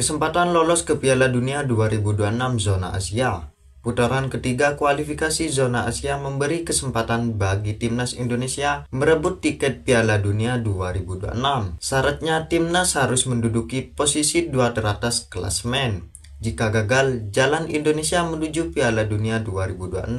Kesempatan lolos ke Piala Dunia 2026 zona Asia. Putaran ketiga kualifikasi zona Asia memberi kesempatan bagi timnas Indonesia merebut tiket Piala Dunia 2026. Syaratnya timnas harus menduduki posisi dua teratas klasmen. Jika gagal, jalan Indonesia menuju Piala Dunia 2026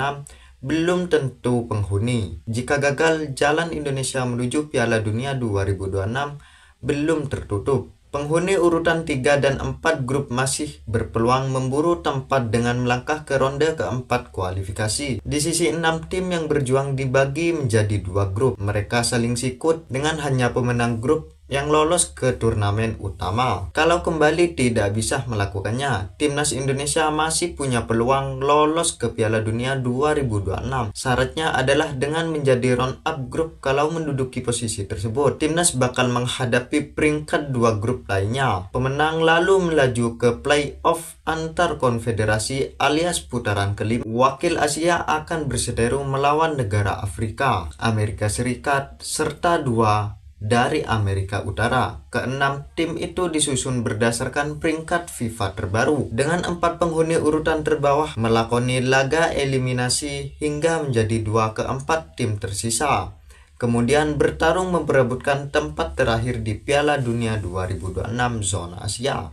belum tentu penghuni. Jika gagal, jalan Indonesia menuju Piala Dunia 2026 belum tertutup. Penghuni urutan 3 dan 4 grup masih berpeluang memburu tempat dengan melangkah ke ronde keempat kualifikasi. Di sisi 6 tim yang berjuang dibagi menjadi dua grup. Mereka saling sikut dengan hanya pemenang grup yang lolos ke turnamen utama. Kalau kembali tidak bisa melakukannya, timnas Indonesia masih punya peluang lolos ke Piala Dunia 2026. Syaratnya adalah dengan menjadi round up grup kalau menduduki posisi tersebut. Timnas bakal menghadapi peringkat dua grup lainnya. Pemenang lalu melaju ke playoff antar konfederasi alias putaran kelima. Wakil Asia akan berseteru melawan negara Afrika, Amerika Serikat, serta dua dari Amerika Utara. Keenam tim itu disusun berdasarkan peringkat FIFA terbaru dengan empat penghuni urutan terbawah melakoni laga eliminasi hingga menjadi dua keempat tim tersisa. Kemudian bertarung memperebutkan tempat terakhir di Piala Dunia 2026 zona Asia.